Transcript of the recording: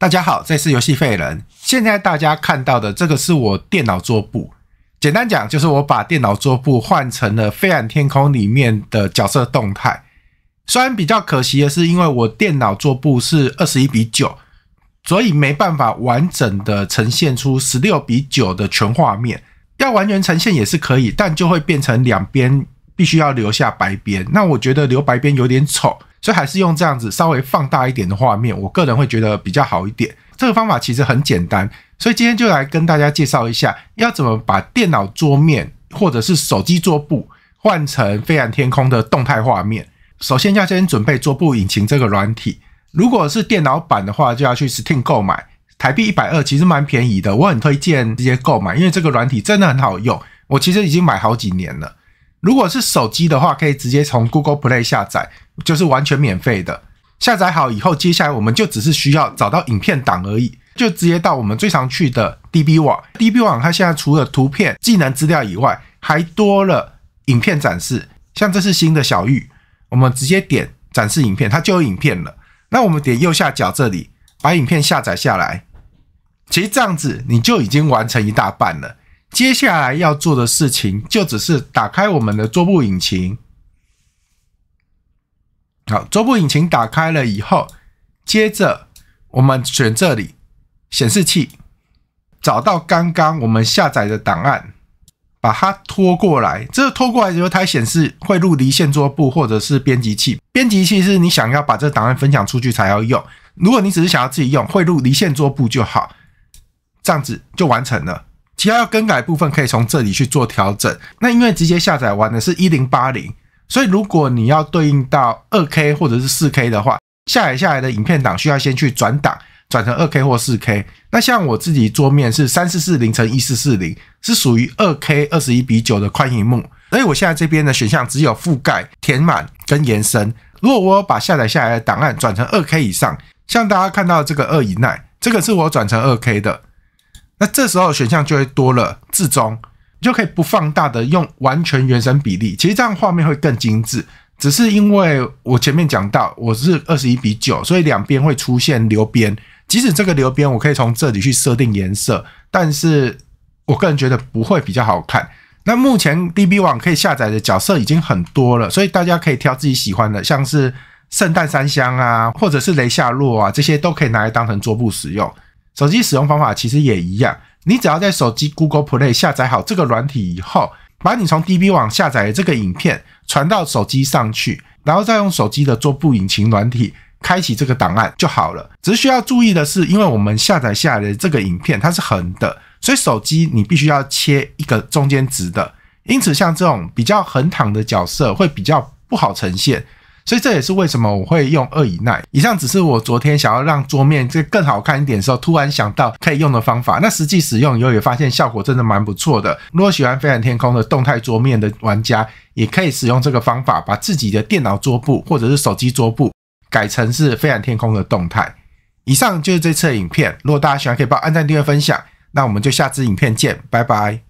大家好，这是游戏废人。现在大家看到的这个是我电脑桌布。简单讲，就是我把电脑桌布换成了《飞向天空》里面的角色动态。虽然比较可惜的是，因为我电脑桌布是二十一比九，所以没办法完整的呈现出十六比九的全画面。要完全呈现也是可以，但就会变成两边必须要留下白边。那我觉得留白边有点丑。所以还是用这样子稍微放大一点的画面，我个人会觉得比较好一点。这个方法其实很简单，所以今天就来跟大家介绍一下，要怎么把电脑桌面或者是手机桌布换成飞扬天空的动态画面。首先要先准备桌布引擎这个软体，如果是电脑版的话，就要去 Steam 购买，台币一百二其实蛮便宜的，我很推荐直接购买，因为这个软体真的很好用，我其实已经买好几年了。如果是手机的话，可以直接从 Google Play 下载，就是完全免费的。下载好以后，接下来我们就只是需要找到影片档而已，就直接到我们最常去的 DB 网。DB 网它现在除了图片、技能资料以外，还多了影片展示。像这是新的小玉，我们直接点展示影片，它就有影片了。那我们点右下角这里，把影片下载下来。其实这样子，你就已经完成一大半了。接下来要做的事情就只是打开我们的桌布引擎。好，桌布引擎打开了以后，接着我们选这里显示器，找到刚刚我们下载的档案，把它拖过来。这拖过来之后，它显示会入离线桌布或者是编辑器。编辑器是你想要把这个档案分享出去才要用，如果你只是想要自己用，会入离线桌布就好。这样子就完成了。其他要更改部分可以从这里去做调整。那因为直接下载完的是一零八零，所以如果你要对应到二 K 或者是四 K 的话，下载下来的影片档需要先去转档，转成二 K 或四 K。那像我自己桌面是三四四零乘一四四零，是属于二 K 二十一比九的宽屏幕，所以我现在这边的选项只有覆盖、填满跟延伸。如果我把下载下来的档案转成二 K 以上，像大家看到这个二以内，这个是我转成二 K 的。那这时候选项就会多了，字中你就可以不放大的用完全原生比例，其实这样画面会更精致。只是因为我前面讲到我是二十一比九，所以两边会出现留边。即使这个留边，我可以从这里去设定颜色，但是我个人觉得不会比较好看。那目前 DB 网可以下载的角色已经很多了，所以大家可以挑自己喜欢的，像是圣诞三香啊，或者是雷夏洛啊，这些都可以拿来当成桌布使用。手机使用方法其实也一样，你只要在手机 Google Play 下载好这个软体以后，把你从 DB 网下载的这个影片传到手机上去，然后再用手机的桌布引擎软体开启这个档案就好了。只需要注意的是，因为我们下载下来的这个影片它是横的，所以手机你必须要切一个中间直的，因此像这种比较横躺的角色会比较不好呈现。所以这也是为什么我会用二以奈。以上只是我昨天想要让桌面这更好看一点时候，突然想到可以用的方法。那实际使用以后也发现效果真的蛮不错的。如果喜欢《飞向天空》的动态桌面的玩家，也可以使用这个方法，把自己的电脑桌布或者是手机桌布改成是《飞向天空》的动态。以上就是这次的影片。如果大家喜欢，可以帮按赞、订阅、分享。那我们就下支影片见，拜拜。